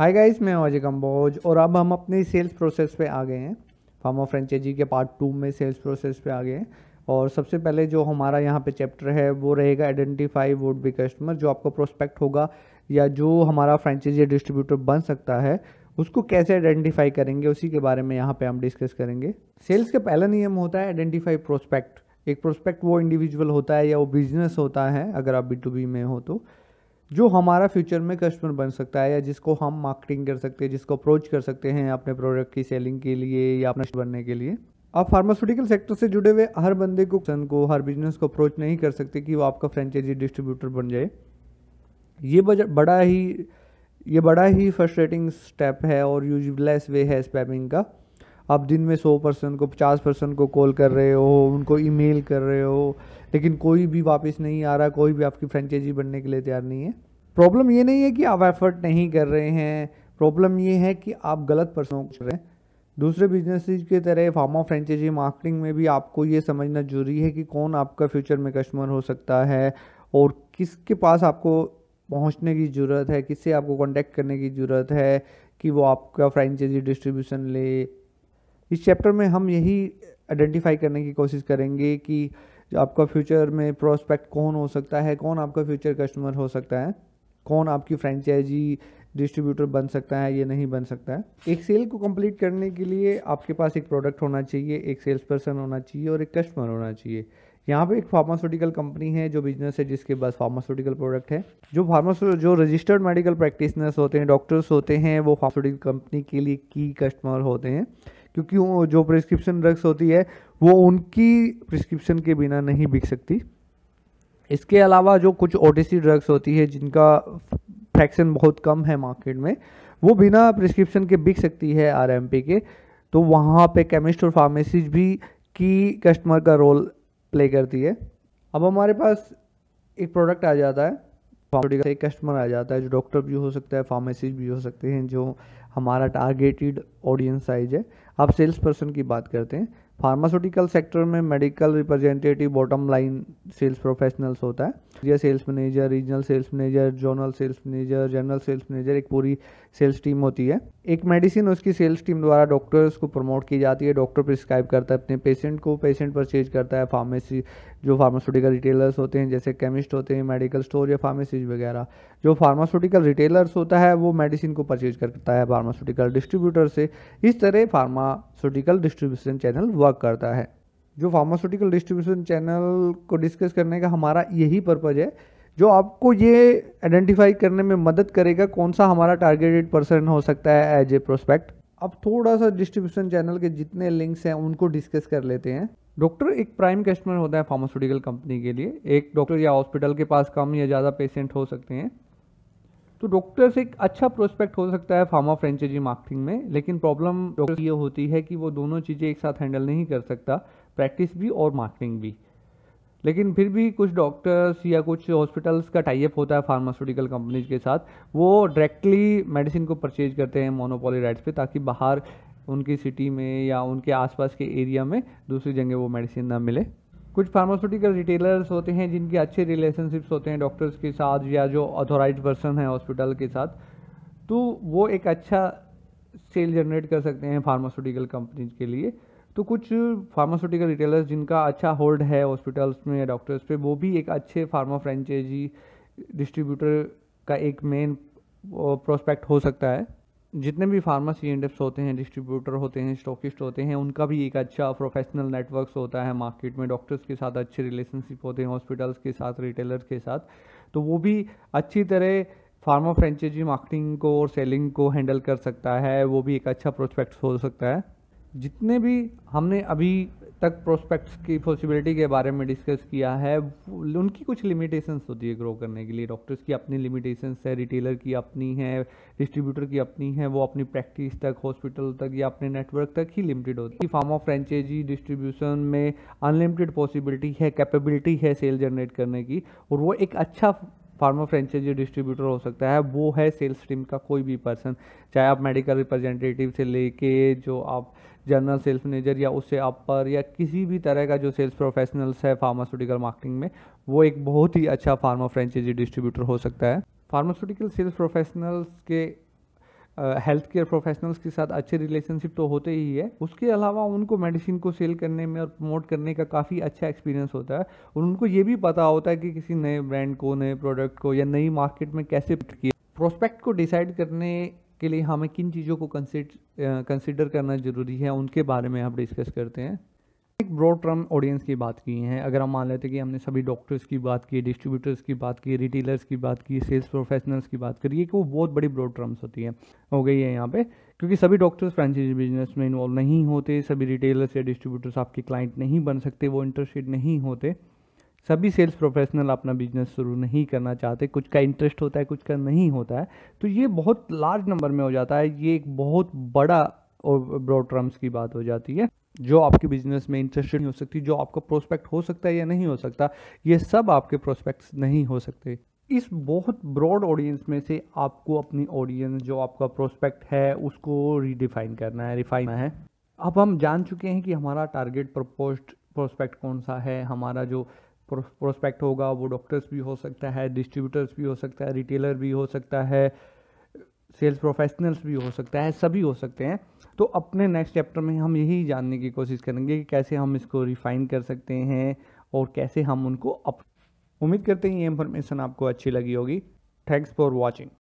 hi guys मैं अजय कम्बोज और अब हम अपने सेल्स प्रोसेस पे आ गए हैं फार्मा फ्रेंचाइजी के पार्ट टू में सेल्स प्रोसेस पे आ गए हैं और सबसे पहले जो हमारा यहाँ पे चैप्टर है वो रहेगा आइडेंटिफाई वुड बी कस्टमर जो आपको प्रोस्पेक्ट होगा या जो हमारा फ्रेंचाइजी डिस्ट्रीब्यूटर बन सकता है उसको कैसे आइडेंटिफाई करेंगे उसी के बारे में यहाँ पर हम डिस्कस करेंगे सेल्स का पहला नियम होता है आइडेंटिफाई प्रोस्पेक्ट एक प्रोस्पेक्ट वो इंडिविजुअल होता है या वो बिजनेस होता है अगर आप बी टू बी में हो तो जो हमारा फ्यूचर में कस्टमर बन सकता है या जिसको हम मार्केटिंग कर सकते हैं जिसको अप्रोच कर सकते हैं अपने प्रोडक्ट की सेलिंग के लिए या अपने बनने के लिए आप फार्मास्यूटिकल सेक्टर से जुड़े हुए हर बंदे को सन को हर बिजनेस को अप्रोच नहीं कर सकते कि वो आपका फ्रेंचाइजी डिस्ट्रीब्यूटर बन जाए ये बड़ा ही ये बड़ा ही फर्स्ट स्टेप है और यूजलेस वे है स्पैमिंग का आप दिन में सौ परसेंट को पचास परसेंट को कॉल कर रहे हो उनको ईमेल कर रहे हो लेकिन कोई भी वापस नहीं आ रहा कोई भी आपकी फ्रेंचाइजी बनने के लिए तैयार नहीं है प्रॉब्लम ये नहीं है कि आप एफर्ट नहीं कर रहे हैं प्रॉब्लम ये है कि आप गलत पर्सनों कर रहे हैं दूसरे बिजनेस की तरह फार्मा फ्रेंचाइजी मार्केटिंग में भी आपको ये समझना जरूरी है कि कौन आपका फ्यूचर में कस्टमर हो सकता है और किसके पास आपको पहुंचने की ज़रूरत है किससे आपको कांटेक्ट करने की ज़रूरत है कि वो आपका फ्रेंचाइजी डिस्ट्रीब्यूशन ले इस चैप्टर में हम यही आइडेंटिफाई करने की कोशिश करेंगे कि आपका फ्यूचर में प्रोस्पेक्ट कौन हो सकता है कौन आपका फ्यूचर कस्टमर हो सकता है कौन आपकी फ्रेंचाइजी डिस्ट्रीब्यूटर बन सकता है या नहीं बन सकता है एक सेल को कंप्लीट करने के लिए आपके पास एक प्रोडक्ट होना चाहिए एक सेल्स पर्सन होना चाहिए और एक कस्टमर होना चाहिए यहाँ पे एक फार्मास्यूटिकल कंपनी है जो बिजनेस है जिसके पास फार्मास्यूटिकल प्रोडक्ट है जो फार्मास्यू जो रजिस्टर्ड मेडिकल प्रैक्टिसनर्स होते हैं डॉक्टर्स होते हैं वो फार्मास्यूटिकल कंपनी के लिए की कस्टमर होते हैं क्योंकि जो प्रिस्क्रिप्शन ड्रग्स होती है वो उनकी प्रिस्क्रिप्शन के बिना नहीं बिक सकती इसके अलावा जो कुछ ओ ड्रग्स होती है जिनका फ्रैक्शन बहुत कम है मार्केट में वो बिना प्रिस्क्रिप्शन के बिक सकती है आर के तो वहाँ पे केमिस्ट और फार्मेसिस्ट भी की कस्टमर का रोल प्ले करती है अब हमारे पास एक प्रोडक्ट आ जाता है फार्मेटिकल एक कस्टमर आ जाता है जो डॉक्टर भी हो सकता है फार्मेसिस्ट भी हो सकते हैं जो हमारा टारगेटेड ऑडियंस साइज है अब सेल्स पर्सन की बात करते हैं फार्मास्यूटिकल सेक्टर में medical representative bottom line sales professionals होता है ये sales manager regional sales manager zonal sales manager general sales manager एक पूरी सेल्स टीम होती है एक मेडिसिन उसकी सेल्स टीम द्वारा डॉक्टर्स को प्रमोट की जाती है डॉक्टर प्रिस्क्राइब करता है अपने पेशेंट को पेशेंट परचेज करता है फार्मेसी जो फार्मास्यूटिकल रिटेलर्स होते हैं जैसे केमिस्ट होते हैं मेडिकल स्टोर या फार्मेसीज वगैरह जो फार्मास्यूटिकल रिटेलर्स होता है वो मेडिसिन को परचेज करता है फार्मास्यूटिकल डिस्ट्रीब्यूटर से इस तरह pharma pharmaceutical distribution channel work करता है जो फार्मास्यूटिकल डिस्ट्रीब्यूशन चैनल को डिस्कस करने का हमारा यही पर्पज है जो आपको ये आइडेंटिफाई करने में मदद करेगा कौन सा हमारा टारगेटेड पर्सन हो सकता है एज ए प्रोस्पेक्ट अब थोड़ा सा डिस्ट्रीब्यूशन चैनल के जितने लिंक्स हैं उनको डिस्कस कर लेते हैं डॉक्टर एक प्राइम कस्टमर होता है फार्मास्यूटिकल कंपनी के लिए एक डॉक्टर या हॉस्पिटल के पास कम या ज़्यादा पेशेंट हो सकते हैं तो डॉक्टर्स एक अच्छा प्रोस्पेक्ट हो सकता है फार्मा फ्रेंचाइजी मार्केटिंग में लेकिन प्रॉब्लम डॉक्टर ये होती है कि वो दोनों चीज़ें एक साथ हैंडल नहीं कर सकता प्रैक्टिस भी और मार्केटिंग भी लेकिन फिर भी कुछ डॉक्टर्स या कुछ हॉस्पिटल्स का टाइप होता है फार्मास्यूटिकल कंपनीज के साथ वो डायरेक्टली मेडिसिन को परचेज करते हैं मोनोपोली राइट्स पे ताकि बाहर उनकी सिटी में या उनके आसपास के एरिया में दूसरी जगह वो मेडिसिन ना मिले कुछ फार्मास्यूटिकल रिटेलर्स होते हैं जिनके अच्छे रिलेशनशिप्स होते हैं डॉक्टर्स के साथ या जो अथोराइज पर्सन है हॉस्पिटल के साथ तो वो एक अच्छा सेल जनरेट कर सकते हैं फार्मास्यूटिकल कंपनीज के लिए तो कुछ फार्मास्यूटिकल रिटेलर्स जिनका अच्छा होल्ड है हॉस्पिटल्स में या डॉक्टर्स पे वो भी एक अच्छे फार्मा फ्रेंचाइजी डिस्ट्रीब्यूटर का एक मेन प्रोस्पेक्ट हो सकता है जितने भी फार्मासी इंडेक्स होते हैं डिस्ट्रीब्यूटर होते हैं स्टॉकिस्ट होते हैं उनका भी एक अच्छा प्रोफेशनल नेटवर्क्स होता है मार्केट में डॉक्टर्स के साथ अच्छे रिलेशनशिप होते हैं हॉस्पिटल्स के साथ रिटेलर्स के साथ तो वो भी अच्छी तरह फार्मा फ्रेंचाइजी मार्केटिंग को और सेलिंग को हैंडल कर सकता है वो भी एक अच्छा प्रोस्पेक्ट हो सकता है जितने भी हमने अभी तक प्रोस्पेक्ट्स की पॉसिबिलिटी के बारे में डिस्कस किया है उनकी कुछ लिमिटेशंस होती है ग्रो करने के लिए डॉक्टर्स की अपनी लिमिटेशंस है रिटेलर की अपनी है डिस्ट्रीब्यूटर की अपनी है वो अपनी प्रैक्टिस तक हॉस्पिटल तक या अपने नेटवर्क तक ही लिमिटेड होती है फार्म ऑफ फ्रेंचाइजी डिस्ट्रीब्यूशन में अनलिमिटेड पॉसिबिलिटी है कैपेबिलिटी है सेल जनरेट करने की और वो एक अच्छा फार्मा फ्रेंचाइजी डिस्ट्रीब्यूटर हो सकता है वो है सेल्स टीम का कोई भी पर्सन चाहे आप मेडिकल रिप्रेजेंटेटिव से लेके जो आप जनरल सेल्स मैनेजर या उससे अपर या किसी भी तरह का जो सेल्स प्रोफेशनल्स है फार्मास्यूटिकल मार्केटिंग में वो एक बहुत ही अच्छा फार्मा फ्रेंचाइजी डिस्ट्रीब्यूटर हो सकता है फार्मास्यूटिकल सेल्स प्रोफेशनल्स के हेल्थ केयर प्रोफेशनल्स के साथ अच्छे रिलेशनशिप तो होते ही है उसके अलावा उनको मेडिसिन को सेल करने में और प्रमोट करने का काफ़ी अच्छा एक्सपीरियंस होता है और उनको ये भी पता होता है कि किसी नए ब्रांड को नए प्रोडक्ट को या नई मार्केट में कैसे किया प्रोस्पेक्ट को डिसाइड करने के लिए हमें किन चीज़ों को कंसिडर करना ज़रूरी है उनके बारे में हम डिस्कस करते हैं ब्रॉड टर्म ऑडियंस की बात की है अगर हम मान लेते कि हमने सभी डॉक्टर्स की बात की डिस्ट्रीब्यूटर्स की बात की रिटेलर्स की बात की सेल्स प्रोफेशनल्स की बात करिए कि वो बहुत बड़ी ब्रॉड टर्म्स होती है हो गई है यहाँ पे क्योंकि सभी डॉक्टर्स फ्रेंचाइजी बिजनेस में इन्वॉल्व नहीं होते सभी रिटेलर्स या डिस्ट्रीब्यूटर्स आपके क्लाइंट नहीं बन सकते वो इंटरेस्टेड नहीं होते सभी सेल्स प्रोफेशनल अपना बिजनेस शुरू नहीं करना चाहते कुछ का इंटरेस्ट होता है कुछ का नहीं होता है तो ये बहुत लार्ज नंबर में हो जाता है ये एक बहुत बड़ा और ब्रॉड टर्म्स की बात हो जाती है जो आपके बिजनेस में इंटरेस्टेड नहीं हो सकती जो आपका प्रोस्पेक्ट हो सकता है या नहीं हो सकता ये सब आपके प्रोस्पेक्ट नहीं हो सकते इस बहुत ब्रॉड ऑडियंस में से आपको अपनी ऑडियंस जो आपका प्रोस्पेक्ट है उसको रिडिफाइन करना है रिफाइन है अब हम जान चुके हैं कि हमारा टारगेट प्रपोस्ट प्रोस्पेक्ट कौन सा है हमारा जो प्रोस्पेक्ट होगा वो डॉक्टर्स भी हो सकता है डिस्ट्रीब्यूटर्स भी हो सकता है रिटेलर भी हो सकता है सेल्स प्रोफेशनल्स भी हो सकता है सभी हो सकते हैं तो अपने नेक्स्ट चैप्टर में हम यही जानने की कोशिश करेंगे कि कैसे हम इसको रिफाइन कर सकते हैं और कैसे हम उनको अप उम्मीद करते हैं ये इन्फॉर्मेशन आपको अच्छी लगी होगी थैंक्स फॉर वॉचिंग